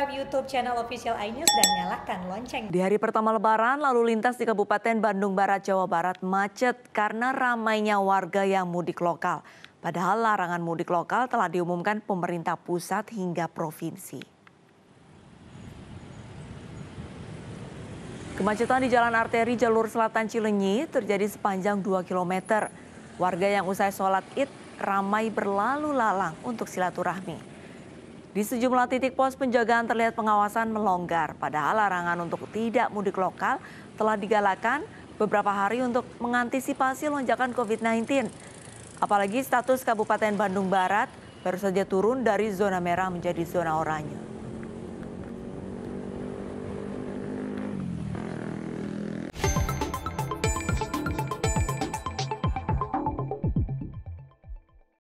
subscribe YouTube channel official iNews dan nyalakan lonceng. Di hari pertama Lebaran, lalu lintas di Kabupaten Bandung Barat, Jawa Barat macet karena ramainya warga yang mudik lokal. Padahal larangan mudik lokal telah diumumkan pemerintah pusat hingga provinsi. Kemacetan di jalan arteri jalur selatan Cilenyi terjadi sepanjang 2 km. Warga yang usai sholat id ramai berlalu lalang untuk silaturahmi. Di sejumlah titik pos penjagaan terlihat pengawasan melonggar, padahal larangan untuk tidak mudik lokal telah digalakan beberapa hari untuk mengantisipasi lonjakan COVID-19. Apalagi status Kabupaten Bandung Barat baru saja turun dari zona merah menjadi zona oranye.